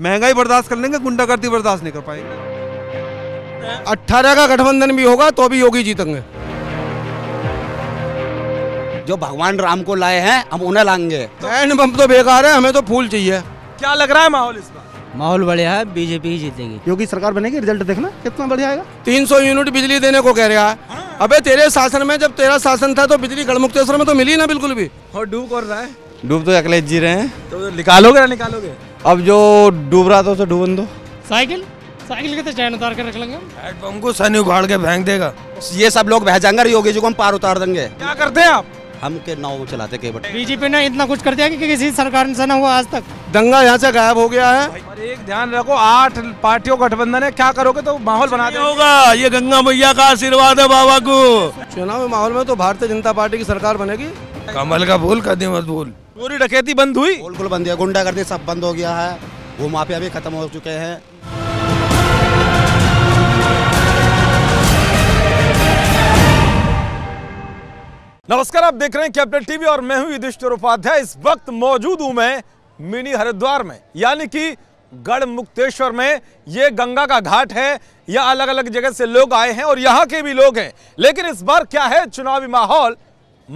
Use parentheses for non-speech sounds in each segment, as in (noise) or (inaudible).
महंगाई बर्दाश्त कर लेंगे गुंडागर्दी बर्दाश्त नहीं कर पाएंगे अट्ठारह का गठबंधन भी होगा तो भी योगी जीतेंगे जो भगवान राम को लाए हैं हम उन्हें लाएंगे हैंड तो- पंप तो बेकार है हमें तो फूल चाहिए क्या लग रहा है माहौल इस बार माहौल बढ़िया है बीजेपी ही जीतेगी योगी सरकार बनेगी रिजल्ट देखना कितना बढ़िया आएगा 300 यूनिट बिजली देने को कह रहा है हाँ। अबे तेरे शासन में जब तेरा शासन था तो बिजली गढ़मुक्तेश्वर में तो मिली ना बिल्कुल भी और डूब कर रहा है डूब तो अकेले जी रहे हैं तो निकालोगे ना निकालोगे अब जो डूब रहा था उसे डूबन दो साइकिल साइकिल के तो चैन उतार कर रख लेंगे हेडपम्प को सनी उखाड़ के फेंक देगा ये सब लोग बह जाएंगे योगी जी को हम पार उतार देंगे क्या करते हैं आप हम के नाव चलाते के बट बीजेपी ने इतना कुछ कर दिया कि किसी सरकार से ना हुआ आज तक दंगा यहाँ से गायब हो गया है और एक ध्यान रखो आठ पार्टियों गठबंधन है क्या करोगे तो माहौल बनाते होगा ये गंगा मैया का आशीर्वाद है बाबा को चुनाव माहौल में तो भारतीय जनता पार्टी की सरकार बनेगी कमल का भूल कदी मत भूल पूरी डकैती बंद हुई बिल्कुल बंद है गुंडागर्दी सब बंद हो गया है वो माफिया भी खत्म हो चुके हैं नमस्कार आप देख रहे हैं कैपिटल टीवी और मैं हूं युधिष्ठ उपाध्याय इस वक्त मौजूद हूं मैं मिनी हरिद्वार में यानी कि गढ़ मुक्तेश्वर में ये गंगा का घाट है या अलग अलग जगह से लोग आए हैं और यहाँ के भी लोग हैं लेकिन इस बार क्या है चुनावी माहौल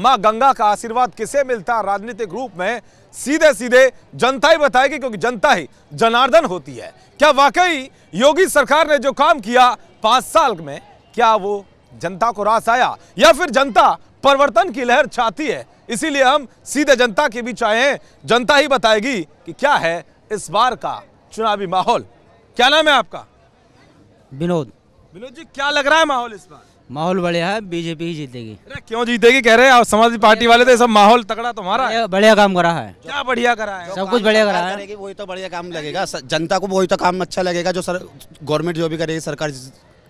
मां गंगा का आशीर्वाद किसे मिलता राजनीतिक रूप में सीधे सीधे जनता ही बताएगी क्योंकि जनता ही जनार्दन होती है क्या वाकई योगी सरकार ने जो काम किया पांच साल में क्या वो जनता को रास आया या फिर जनता परिवर्तन की लहर चाहती है इसीलिए हम सीधे जनता के बीच आए हैं जनता ही बताएगी कि क्या है इस बार का चुनावी माहौल क्या नाम है आपका विनोद विनोद जी क्या लग रहा है माहौल इस बार माहौल बढ़िया है बीजेपी ही जीतेगी क्यों जीतेगी कह रहे हैं समाजवादी पार्टी वाले तो सब माहौल तगड़ा तुम्हारा बढ़िया काम करा है क्या बढ़िया करा है सब कुछ बढ़िया करा है वही तो बढ़िया काम लगेगा जनता को वही तो काम अच्छा लगेगा जो सर गवर्नमेंट जो भी करेगी सरकार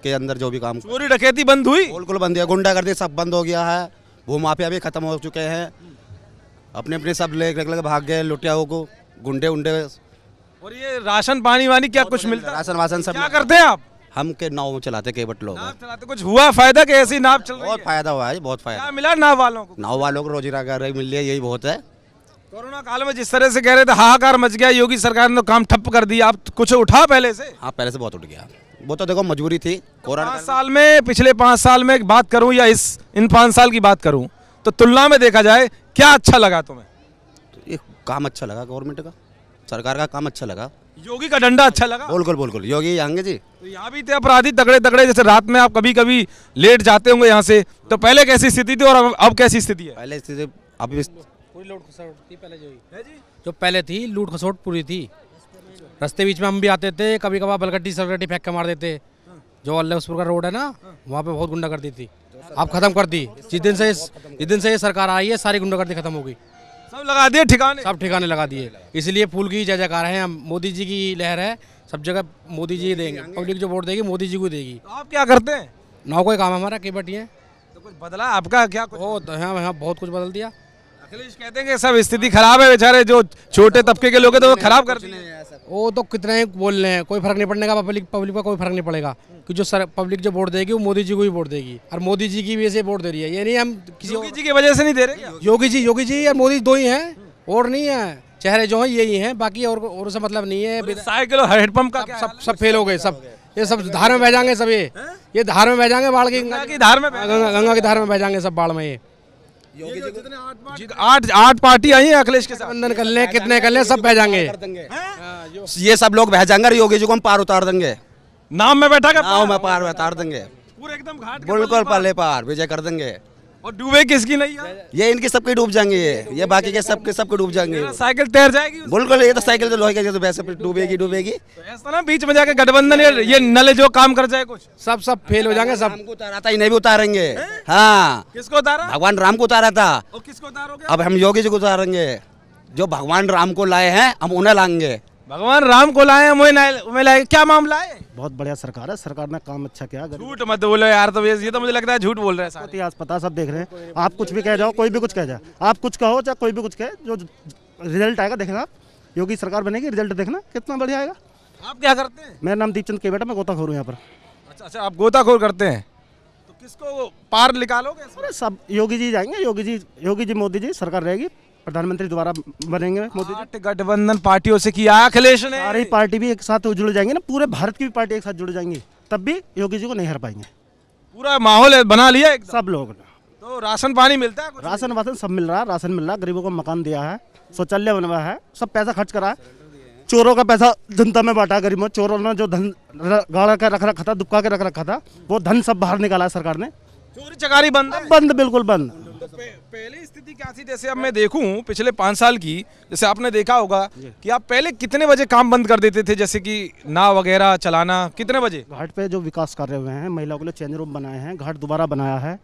के अंदर जो भी काम चोरी डकैती बंद हुई बिल्कुल बंद है गर्दी सब बंद हो गया है वो माफिया भी खत्म हो चुके हैं अपने अपने सब ले लग भाग गए लुटियाओं को गुंडे उंडे और ये राशन पानी वानी क्या कुछ मिलता है राशन वासन सब क्या करते हैं आप हम के नाव में चलाते बट लोग कुछ हुआ फायदा कि ऐसी नाव चल बहुत फायदा हुआ है बहुत फायदा मिला नाव वालों को नाव वालों को रोजी रोजगार मिल रही है यही बहुत है कोरोना काल में जिस तरह से कह रहे थे हाहाकार मच गया योगी सरकार ने काम ठप कर दिया आप कुछ उठा पहले से हाँ पहले से बहुत उठ गया वो तो देखो मजबूरी थी कोरोना पाँच साल में पिछले पाँच साल में बात करूँ या इस इन पाँच साल की बात करूँ तो तुलना में देखा जाए क्या अच्छा लगा तुम्हें तो ये काम अच्छा लगा गवर्नमेंट का सरकार का काम अच्छा लगा योगी का डंडा अच्छा लगा बिल्कुल बिल्कुल योगी आएंगे जी तो यहाँ भी थे अपराधी तगड़े तगड़े जैसे रात में आप कभी कभी लेट जाते होंगे यहाँ से तो पहले कैसी स्थिति थी और अब, कैसी स्थिति है पहले स्थिति अभी पूरी लूट खसोट थी पहले जो जी जो पहले थी लूट खसोट पूरी थी रास्ते बीच में हम भी आते थे कभी कभार बलगड्डी सलगट्टी फेंक के मार देते जो अल्लाहपुर का रोड है ना वहाँ पे बहुत गुंडा कर दी थी अब खत्म कर दी जिस दिन से जिस दिन से ये सरकार आई है सारी गुंडागर्दी खत्म हो गई सब लगा दिए ठिकाने सब ठिकाने लगा दिए इसलिए फूल की जय जयकार है मोदी जी की लहर है सब जगह मोदी जी देंगे पब्लिक जो वोट देगी मोदी जी को देगी तो आप क्या करते हैं ना कोई काम हमारा के बटिए तो कुछ बदला आपका क्या तो हाँ हाँ बहुत कुछ बदल दिया अखिलेश कहते हैं कि सब स्थिति खराब है बेचारे जो छोटे तबके के लोग है तो वो खराब करते हैं वो तो कितने बोल रहे हैं कोई फर्क नहीं पड़ने का पब्लिक पब्लिक का कोई फर्क नहीं पड़ेगा कि जो सर पब्लिक जो वोट देगी वो मोदी जी को ही वोट देगी और मोदी जी की वजह से वोट दे रही है ये नहीं हम किसी योगी जी की वजह से नहीं दे रहे योगी जी योगी जी और मोदी दो ही हैं और नहीं है चेहरे जो हैं यही हैं बाकी और और से मतलब नहीं है साइकिल और हेडपम्प का सब सब फेल हो गए सब ये सब धार में बह जाएंगे सब ये ये धार में बह जाएंगे बाढ़ की धार में गंगा की धार में बह जाएंगे सब बाढ़ में ये आठ आठ पार्टी आई है अखिलेश के बंधन कर लें कितने कर लें सब बह जाएंगे ये सब लोग बह जाएंगे योगी जी को हम पार उतार देंगे नाम में बैठा नाव में पार उतार देंगे बिल्कुल पहले पार विजय कर देंगे और डूबे किसकी नहीं है ये इनकी सबके डूब जाएंगे ये ये बाकी के सबके सबके डूब जाएंगे साइकिल तैर जाएगी बिल्कुल ये तो साइकिल तो लोहे तो वैसे डूबेगी डूबेगी तो ना बीच में जाके गठबंधन ये नले जो काम कर जाए कुछ सब सब फेल हो जाएंगे सब उतारा था इन्हें भी उतारेंगे हाँ किसको उतारा भगवान राम को उतारा था किसको उतारोगे अब हम योगी जी को उतारेंगे जो भगवान राम को लाए हैं हम उन्हें लाएंगे भगवान राम को लाए लाए क्या मामला है बहुत बढ़िया सरकार है सरकार ने काम अच्छा किया झूठ मत बोलो यार तो ये तो मुझे लगता है झूठ बोल रहे हैं अस्पताल सब देख रहे हैं आप कुछ भी कह जाओ कोई भी कुछ कह जाओ आप कुछ कहो चाहे कोई भी कुछ कहे जो रिजल्ट आएगा देखना आप योगी सरकार बनेगी रिजल्ट देखना कितना बढ़िया आएगा आप क्या करते हैं मेरा नाम दीपचंद के बेटा मैं गोताखोर हूँ यहाँ पर अच्छा अच्छा आप गोताखोर करते हैं तो किसको पार निकालोगे सब योगी जी जाएंगे योगी जी योगी जी मोदी जी सरकार रहेगी प्रधानमंत्री दोबारा बनेंगे मोदी जी। गठबंधन पार्टियों से किया अखिलेश ने सारी पार्टी भी एक साथ जुड़ जाएंगे ना पूरे भारत की भी पार्टी एक साथ जुड़ जाएंगी तब भी योगी जी को नहीं हर पाएंगे पूरा माहौल बना लिया सब लोग तो राशन पानी मिलता है राशन वासन सब मिल रहा है राशन मिल रहा है गरीबों को मकान दिया है शौचालय बनवा है सब पैसा खर्च करा है चोरों का पैसा जनता में बांटा है गरीबों चोरों ने जो धन गाड़ा के रख रखा था दुबका के रख रखा था वो धन सब बाहर निकाला है सरकार ने चोरी चकारी बंद बंद बिल्कुल बंद पहले थी जैसे अब मैं देखूं पिछले पाँच साल की जैसे आपने देखा होगा कि आप पहले कितने बजे काम बंद कर देते थे जैसे कि ना वगैरह चलाना कितने बजे घाट पे जो विकास कर रहे हुए हैं महिलाओं के लिए चेंज रूम बनाए हैं घाट दोबारा बनाया है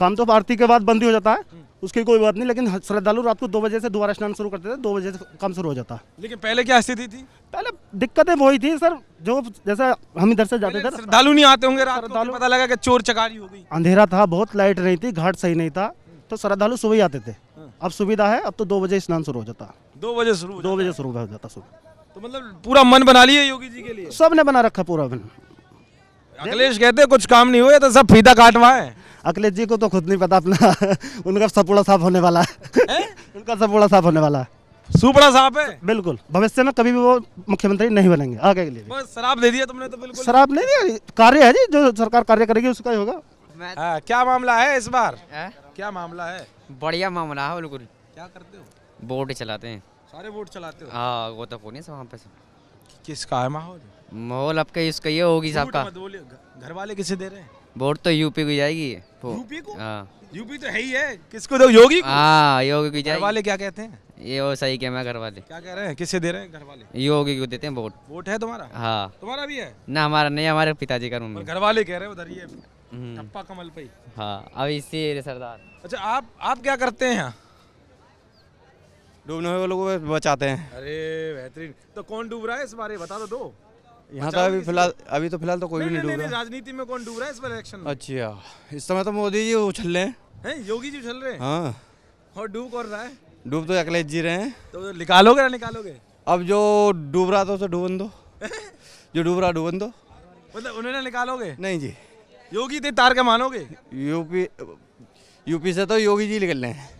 काम तो आरती के बाद बंद ही हो जाता है उसकी कोई बात नहीं लेकिन श्रद्धालु रात को दो बजे से दोबारा स्नान शुरू करते थे दो बजे से काम शुरू हो जाता लेकिन पहले क्या स्थिति थी पहले दिक्कतें वही थी सर जो जैसे हम इधर से जाते थे श्रद्धालु नहीं आते होंगे रात को पता लगा कि चोर चकारी हो गई अंधेरा था बहुत लाइट नहीं थी घाट सही नहीं था तो श्रद्धालु सुबह ही आते थे हाँ। अब सुविधा है अब तो दो बजे स्नान शुरू हो जाता दो बजे शुरू दो बजे शुरू हो जाता सुबह तो मतलब पूरा मन बना लिया योगी जी के लिए सब ने बना रखा पूरा मन अखिलेश कहते कुछ काम नहीं हुआ तो सब फीता काटवा है अखिलेश जी को तो खुद नहीं पता अपना (laughs) उनका सपोड़ा साफ होने वाला है (laughs) उनका सपोड़ा साफ होने वाला है सुपड़ा साफ है बिल्कुल भविष्य में कभी भी वो मुख्यमंत्री नहीं बनेंगे आगे के लिए बस शराब दे दिया तुमने तो बिल्कुल शराब नहीं दिया कार्य है जी जो सरकार कार्य करेगी उसका ही होगा आ, हाँ, क्या मामला है इस बार क्या मामला है बढ़िया मामला है बिल्कुल क्या करते हो बोट चलाते हैं सारे बोट चलाते हो हाँ वो तो कौन है वहाँ पे सब किसका है माहौल माहौल आपका इसका ये होगी साहब का घर वाले किसे दे रहे हैं वोट तो यूपी को जाएगी यूपी को हाँ यूपी तो है ही है किसको दो योगी हाँ योगी की जाएगी वाले क्या कहते हैं ये वो सही क्या मैं घर वाले क्या कह रहे हैं किसे दे रहे हैं घर वाले योगी को देते हैं वोट वोट है तुम्हारा हाँ तुम्हारा भी है ना हमारा नहीं हमारे पिताजी का रूम घर वाले कह रहे हैं उधर ये हम्म। टप्पा कमल पे हाँ अब इसी सरदार अच्छा आप आप क्या करते हैं यहाँ डूबने हुए लोगों को बचाते हैं अरे बेहतरीन तो कौन डूब रहा है इस बारे बता दो दो यहाँ तो अभी फिलहाल अभी तो फिलहाल तो कोई भी नहीं डूब रहा राजनीति में कौन डूब रहा है इस बार इलेक्शन अच्छा इस समय तो मोदी जी उछल रहे हैं योगी जी उछल रहे हैं हाँ और डूब कौन रहा है डूब तो अखिलेश जी रहे हैं तो निकालोगे ना निकालोगे अब जो डूब रहा था तो उसे डूबन दो (laughs) जो डूब रहा डूबन दो मतलब उन्हें निकालोगे नहीं जी योगी तार के मानोगे यूपी यूपी से तो योगी जी निकल रहे हैं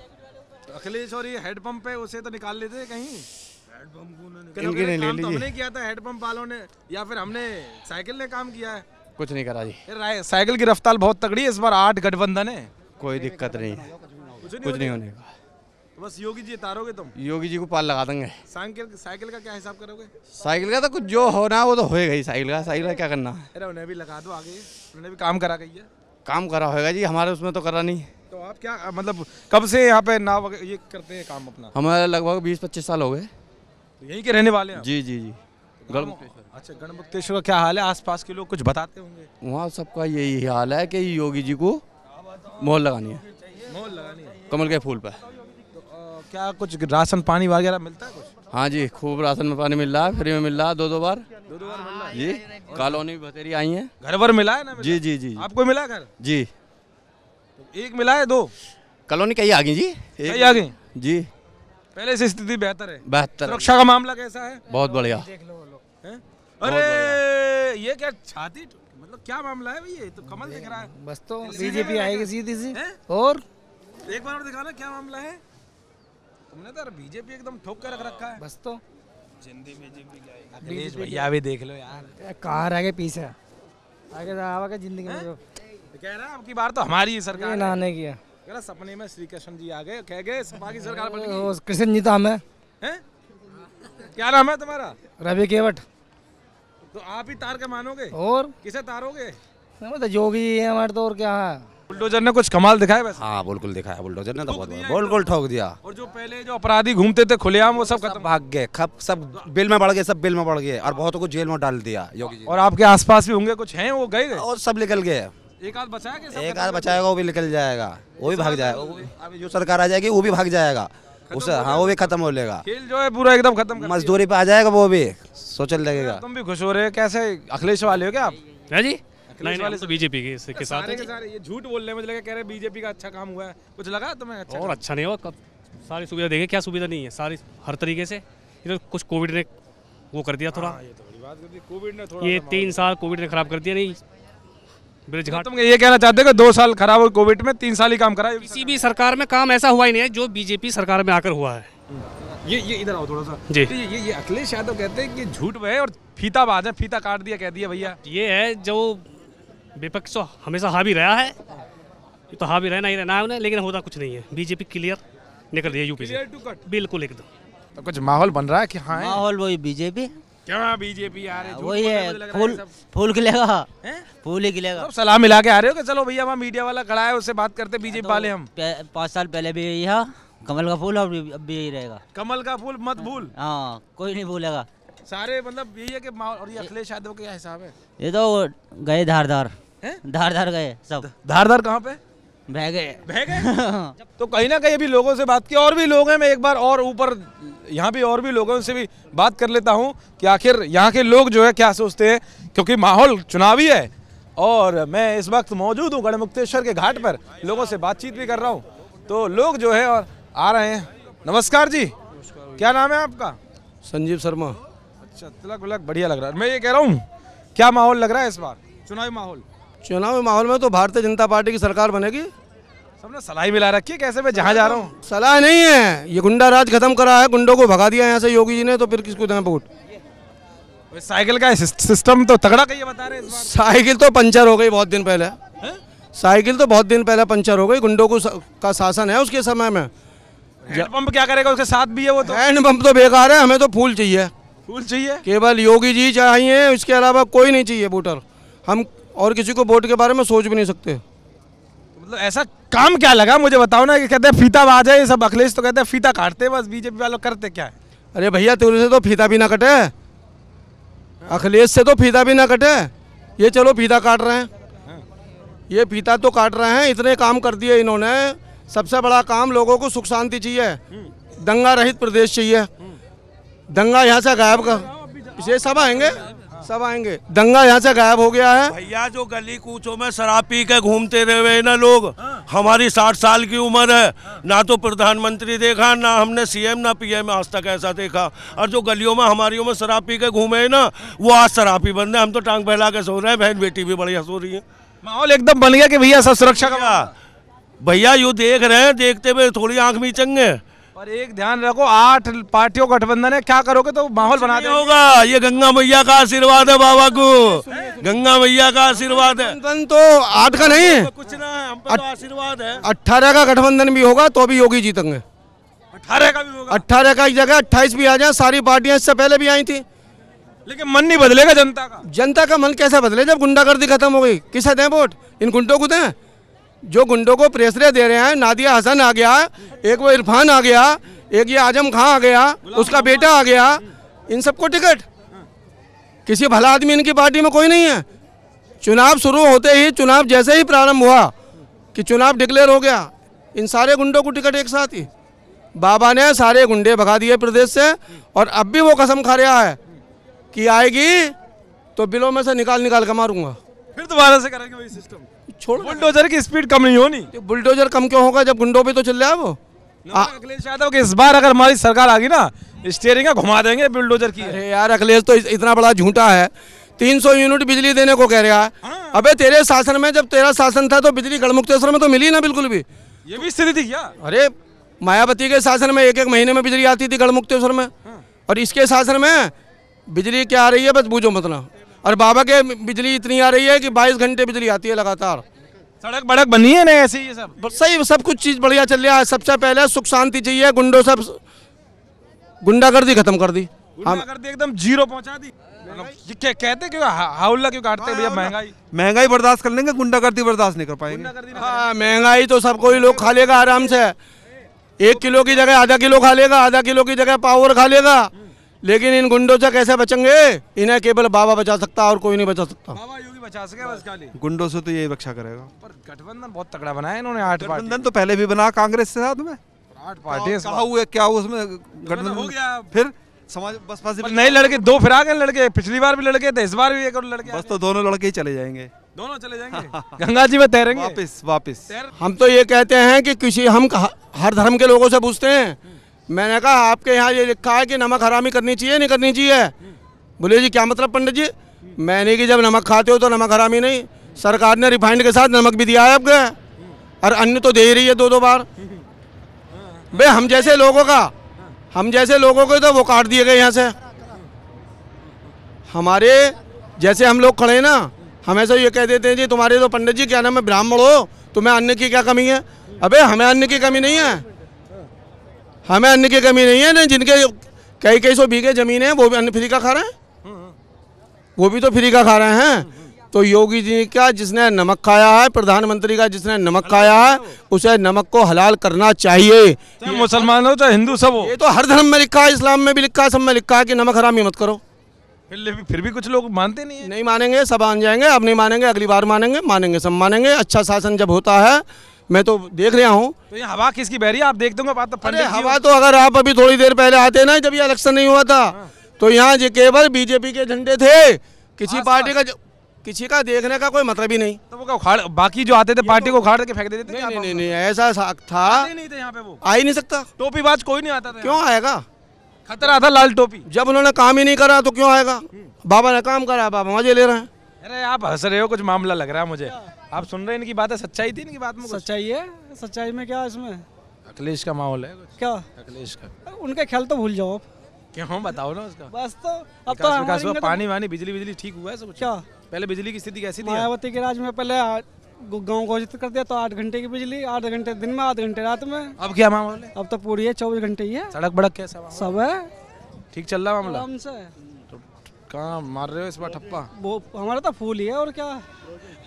तो अखिलेश और ये हेड है उसे तो निकाल लेते कहीं हेडपम्प ने ले तो लीजिए हमने किया था हेडपम्प वालों ने या फिर हमने साइकिल ने काम किया है कुछ नहीं करा जी साइकिल की रफ्तार बहुत तगड़ी है इस बार आठ गठबंधन है कोई दिक्कत नहीं कुछ नहीं होने का तो बस योगी जी तारोगे तुम योगी जी को पाल लगा देंगे साइकिल साइकिल का क्या हिसाब करोगे साइकिल का तो कुछ जो होना वो तो होएगा ही साइकिल का साइकिल का क्या करना है अरे उन्हें भी लगा दो आगे उन्हें भी काम करा गई है काम करा होगा जी हमारे उसमें तो करा नहीं तो आप क्या मतलब कब से यहाँ पे नाव ये करते हैं काम अपना हमारे लगभग बीस पच्चीस साल हो गए तो यही के रहने वाले जी जी जी तो गणमुक्तेश्वर अच्छा गणमुक्तेश्वर का क्या हाल है आसपास के लोग कुछ बताते होंगे वहाँ सबका यही हाल है कि योगी जी को मोहर लगानी है मोहर लगानी है कमल के फूल पर क्या कुछ राशन पानी वगैरह मिलता है कुछ हाँ जी खूब राशन पानी मिल रहा है फ्री में मिल रहा है दो दो बार दो दो बार मिल रहा है जी कॉलोनी बतेरी आई है घर भर मिला है ना जी जी जी आपको मिला घर जी तो एक मिला है दो कॉलोनी कहीं आ गई जी कहीं आ गई जी पहले से स्थिति बेहतर है बेहतर सुरक्षा का मामला कैसा है बहुत बढ़िया अरे ये क्या छाती मतलब क्या मामला है भैया तो कमल दिख रहा है बस तो बीजेपी आएगी सीधी सी और एक बार और दिखाना क्या मामला है तुमने तो बीजेपी एकदम ठोक के रख रखा है बस तो जिंदी बीजेपी जाएगी अखिलेश भैया भी देख लो यार कहाँ रह गए पीछे आगे आवा के जिंदगी में कह रहा है अब की बार तो हमारी ही सरकार लाने की है कह सपने में श्री कृष्ण जी आ गए कह गए सपा की सरकार बन गई कृष्ण जी तो हम है क्या नाम है तुम्हारा रवि केवट तो आप ही तार के मानोगे और किसे तारोगे तो योगी है हमारे तो और क्या है बुलडोजर ने कुछ कमाल दिखाया बस हाँ बिल्कुल दिखाया बुलडोजर ने तो बहुत बिल्कुल ठोक दिया और जो पहले जो अपराधी घूमते थे खुलेआम वो सब खत्म भाग गए खब सब बिल में बढ़ गए सब बिल में बढ़ गए और बहुतों को जेल में डाल दिया योगी जी और आपके आसपास भी होंगे कुछ हैं वो गए और सब निकल गए एक आध बचाएगा एक आध बचाएगा वो भी निकल जाएगा वो भी भाग जाएगा अभी जो सरकार आ जाएगी वो भी भाग जाएगा उसे हाँ वो भी खत्म हो लेगा खेल जो है पूरा एकदम खत्म मजदूरी पे आ जाएगा वो भी सोचने लगेगा तुम भी खुश हो रहे हो कैसे अखिलेश वाले हो क्या आप हाँ जी नहीं वाले तो बीजेपी के इसके साथ सारे के सारे ये झूठ बोल रहे लगा कह रहे बीजेपी का अच्छा काम हुआ है कुछ लगा तुम्हें अच्छा और अच्छा नहीं हुआ कब सारी सुविधा देखे क्या सुविधा नहीं है सारी हर तरीके से इधर कुछ कोविड ने वो कर दिया थोड़ा हाँ, ये तो बड़ी बात कर दी कोविड ने थोड़ा ये तीन साल कोविड ने खराब कर दिया नहीं ब्रिज तो घाट ये कहना चाहते हो दो साल खराब हुए कोविड में तीन साल ही काम करा किसी भी सरकार में काम ऐसा हुआ ही नहीं है जो बीजेपी सरकार में आकर हुआ है ये ये इधर आओ थोड़ा सा जी तो ये ये, अखिलेश यादव कहते हैं कि झूठ है और फीता बाज है फीता काट दिया कह दिया भैया ये है जो विपक्ष तो हमेशा हावी रहा है तो हावी रहना ही रहना है उन्हें लेकिन होता कुछ नहीं है बीजेपी क्लियर निकल रही है यूपी से बिल्कुल एकदम तो कुछ माहौल बन रहा है कि हाँ माहौल वही बीजेपी क्या बीजेपी आ रही वही है फूल फूल खिलेगा फूल ही खिलेगा तो सलाह मिला के आ रहे हो कि चलो भैया वहाँ मीडिया वाला खड़ा है उससे बात करते बीजेपी हाँ तो वाले हम पाँच साल पहले भी यही है कमल का फूल और अब भी यही रहेगा कमल का फूल मत भूल हाँ कोई नहीं भूलेगा सारे मतलब यही है कि और ये अखिलेश यादव के हिसाब है ये तो गए धारदार धार धार गए सब धार धार कहाँ पे बह गए बह गए (laughs) तो कहीं ना कहीं अभी लोगों से बात की और भी लोग हैं मैं एक बार और ऊपर यहाँ भी और भी लोगों से भी बात कर लेता हूँ कि आखिर यहाँ के लोग जो है क्या सोचते हैं क्योंकि माहौल चुनावी है और मैं इस वक्त मौजूद हूँ गणमुक्तेश्वर के घाट पर लोगों से बातचीत भी कर रहा हूँ तो लोग जो है और आ रहे हैं नमस्कार जी क्या नाम है आपका संजीव शर्मा अच्छा तिलक उलक बढ़िया लग रहा है मैं ये कह रहा हूँ क्या माहौल लग रहा है इस बार चुनावी माहौल चुनावी माहौल में तो भारतीय जनता पार्टी की सरकार बनेगी सबने सलाह मिला रखी है कैसे मैं जहाँ जा रहा हूँ सलाह नहीं है ये गुंडा राज खत्म करा है गुंडों को भगा दिया यहाँ से योगी जी ने तो फिर किसको देना वोट साइकिल का सिस्टम तो तगड़ा कहिए बता रहे हैं साइकिल तो पंचर हो गई बहुत दिन पहले साइकिल तो बहुत दिन पहले पंचर हो गई गुंडों को का शासन है उसके समय में पंप क्या करेगा उसके साथ भी है वो तो हैंड पंप तो बेकार है हमें तो फूल चाहिए फूल चाहिए केवल योगी जी चाहिए इसके अलावा कोई नहीं चाहिए वोटर हम और किसी को वोट के बारे में सोच भी नहीं सकते तो मतलब ऐसा काम क्या लगा मुझे बताओ ना कि कहते हैं फीता बाज है ये सब अखिलेश तो कहते हैं फीता काटते बस बीजेपी वाले करते क्या है अरे भैया तेरे से तो फीता भी ना कटे अखिलेश से तो फीता भी ना कटे ये चलो फीता काट रहे हैं ये फीता तो काट रहे हैं इतने काम कर दिए इन्होंने सबसे बड़ा काम लोगों को सुख शांति चाहिए दंगा रहित प्रदेश चाहिए दंगा यहाँ से गायब का ये सब आएंगे सब आएंगे दंगा यहाँ से गायब हो गया है भैया जो गली कूचों में शराब पी के घूमते रहे ना लोग हाँ। हमारी साठ साल की उम्र है हाँ। ना तो प्रधानमंत्री देखा ना हमने सीएम ना पीएम आज तक ऐसा देखा और जो गलियों में हमारी में शराब पी के घूमे ना वो आज शराब ही बंद है हम तो टांग फैला के सो रहे हैं बहन बेटी भी बढ़िया सो रही है माहौल एकदम बन गया कि भैया सब सुरक्षा का भैया यू देख रहे हैं देखते हुए थोड़ी आंख भी चंगे पर एक ध्यान रखो आठ पार्टियों का गठबंधन है क्या करोगे तो माहौल बना होगा ये गंगा मैया का आशीर्वाद है बाबा को गंगा मैया का आशीर्वाद है तो आठ का नहीं है कुछ ना है हम तो आशीर्वाद है अठारह का गठबंधन भी होगा तो भी योगी जीतेंगे अठारह का भी होगा अठारह का जगह अट्ठाईस भी आ जाए सारी पार्टियां इससे पहले भी आई थी लेकिन मन नहीं बदलेगा जनता का जनता का मन कैसे बदले जब गुंडागर्दी खत्म हो गई किसे दें वोट इन गुंडों को दें जो गुंडों को प्रेसरे दे रहे हैं नादिया हसन आ गया एक वो इरफान आ गया एक ये आजम खां आ गया उसका बेटा आ गया इन सबको टिकट किसी भला आदमी इनकी पार्टी में कोई नहीं है चुनाव शुरू होते ही चुनाव जैसे ही प्रारंभ हुआ कि चुनाव डिक्लेयर हो गया इन सारे गुंडों को टिकट एक साथ ही बाबा ने सारे गुंडे भगा दिए प्रदेश से और अब भी वो कसम खा रहा है कि आएगी तो बिलों में से निकाल निकाल के मारूंगा फिर दोबारा से करेंगे वही सिस्टम छोड़ बुलडोजर की स्पीड कम नहीं होनी तो बुलडोजर कम क्यों होगा जब गुंडों पे तो चल रहा है वो अखिलेश यादव कि इस बार अगर हमारी सरकार आ गई ना स्टेयरिंग घुमा देंगे बुलडोजर की अरे यार अखिलेश तो इतना बड़ा झूठा है तीन सौ यूनिट बिजली देने को कह रहा है हाँ। अबे तेरे शासन में जब तेरा शासन था तो बिजली गढ़मुक्तेश्वर में तो मिली ना बिल्कुल भी ये भी स्थिति थी क्या अरे मायावती के शासन में एक एक महीने में बिजली आती थी गढ़मुक्तेश्वर में हाँ। और इसके शासन में बिजली क्या आ रही है बस बूझो मत और बाबा के बिजली इतनी आ रही है कि 22 घंटे बिजली आती है लगातार सड़क बड़क बनी है ना ऐसे ये सब सही सब कुछ चीज़ बढ़िया चल रहा है सबसे पहले सुख शांति चाहिए गुंडों सब गुंडागर्दी खत्म कर दी हम एकदम जीरो पहुंचा दी मतलब ये क्या कहते क्यों हाउल्ला क्यों काटते हाँ, भैया महंगाई महंगाई बर्दाश्त कर लेंगे गुंडागर्दी बर्दाश्त नहीं कर पाएंगे हाँ महंगाई तो सबको ही लोग खा लेगा आराम से एक किलो की जगह आधा किलो खा लेगा आधा किलो की जगह पावर खा लेगा लेकिन इन गुंडों से कैसे बचेंगे इन्हें केवल बाबा बचा सकता और कोई नहीं बचा सकता बाबा योगी बचा सके बस खाली गुंडों से तो यही रक्षा करेगा पर गठबंधन बहुत तगड़ा बनाया इन्होंने आठ गठबंधन तो पहले भी बना कांग्रेस के साथ में आठ पार्टी कहा क्या हुआ उसमें गठबंधन हो गया फिर समाज बस पास नहीं लड़के दो फिर आ गए लड़के पिछली बार भी लड़के थे इस बार भी एक और लड़के बस तो दोनों लड़के ही चले जाएंगे दोनों चले जाएंगे (laughs) हाँ। गंगा जी में तैरेंगे वापस वापस हम तो ये कहते हैं कि किसी हम हर धर्म के लोगों से पूछते हैं मैंने कहा आपके यहाँ ये लिखा है कि नमक हरामी करनी चाहिए नहीं करनी चाहिए बोले जी क्या मतलब पंडित जी मैंने कि जब नमक खाते हो तो नमक हरामी नहीं सरकार ने रिफाइंड के साथ नमक भी दिया है आपके और अन्य तो दे रही है दो दो बार बे हम जैसे लोगों का हम जैसे लोगों को तो वो काट दिए गए यहाँ से हमारे जैसे हम लोग खड़े हैं ना हमेशा ये कह देते हैं जी तुम्हारे तो पंडित जी क्या नाम है ब्राह्मण हो तुम्हें अन्न की क्या कमी है अबे हमें अन्य की कमी नहीं है हमें अन्न की कमी नहीं है ना जिनके कई कई सौ बीघे ज़मीन है वो भी अन्न फ्री का खा रहे हैं वो भी तो फ्री का खा रहे हैं तो योगी जी का जिसने नमक खाया है प्रधानमंत्री का जिसने नमक खाया है उसे नमक को हलाल करना चाहिए मुसलमान हो चाहे हिंदू सब हो ये तो हर धर्म में लिखा है इस्लाम में भी लिखा है सब में लिखा है कि नमक हरामी मत करो फिर भी फिर भी कुछ लोग मानते नहीं है नहीं मानेंगे सब आ जाएंगे अब नहीं मानेंगे अगली बार मानेंगे मानेंगे सब मानेंगे अच्छा शासन जब होता है मैं तो देख रहा हूँ तो ये हवा किसकी बह रही है आप देख दूंगा बात तो अरे हवा तो अगर आप अभी थोड़ी देर पहले आते ना जब ये इलेक्शन नहीं हुआ था हाँ। तो यहाँ केवल बीजेपी के झंडे थे किसी हाँ, पार्टी का किसी का देखने का कोई मतलब ही नहीं तो वो खाड़, बाकी जो आते थे तो पार्टी को उखाड़ के फेंक देते थे नहीं नहीं नहीं ऐसा था नहीं थे यहाँ पे वो आ ही नहीं सकता टोपी बाज कोई नहीं आता था क्यों आएगा खतरा था लाल टोपी जब उन्होंने काम ही नहीं करा तो क्यों आएगा हम्म। बाबा ने काम करा बाबा मजे ले रहे हैं अरे आप हंस रहे हो कुछ मामला लग रहा है मुझे आप सुन रहे हैं इनकी बात है सच्चाई थी इनकी बात में सच्चाई है सच्चाई में क्या इसमें अखिलेश का माहौल है क्या अखिलेश का उनके ख्याल तो भूल जाओ आप क्यों बताओ ना उसका बस तो अब तो विकास हुआ तो- पानी वानी बिजली बिजली ठीक हुआ है सब क्या पहले बिजली की स्थिति कैसी थी मायावती के राज में पहले गांव घोषित कर दिया तो आठ घंटे की बिजली आठ घंटे दिन में आठ घंटे रात में अब क्या माहौल है अब तो पूरी है चौबीस घंटे ही है सड़क बड़क कैसा सब है ठीक चल रहा मामला तो कहाँ मार रहे हो इस बार ठप्पा वो हमारा तो फूल ही है और क्या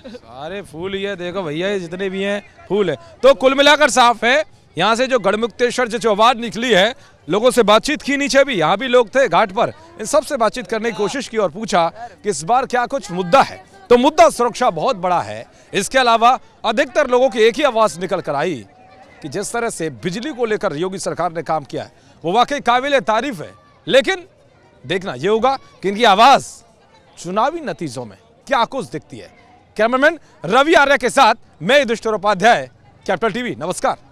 सारे फूल ही है देखो भैया ये जितने भी हैं फूल है तो कुल मिलाकर साफ है यहाँ से जो गढ़मुक्तेश्वर जो आवाज निकली है लोगों से बातचीत की नीचे भी यहाँ भी लोग थे घाट पर इन सब से बातचीत करने की कोशिश की और पूछा कि इस बार क्या कुछ मुद्दा है तो मुद्दा सुरक्षा बहुत बड़ा है इसके अलावा अधिकतर लोगों की एक ही आवाज़ निकल कर आई कि जिस तरह से बिजली को लेकर योगी सरकार ने काम किया है वो वाकई काबिल तारीफ है लेकिन देखना ये होगा कि इनकी आवाज़ चुनावी नतीजों में क्या कुछ दिखती है कैमरामैन रवि आर्या के साथ मैं दुष्टर उपाध्याय कैपिटल टीवी नमस्कार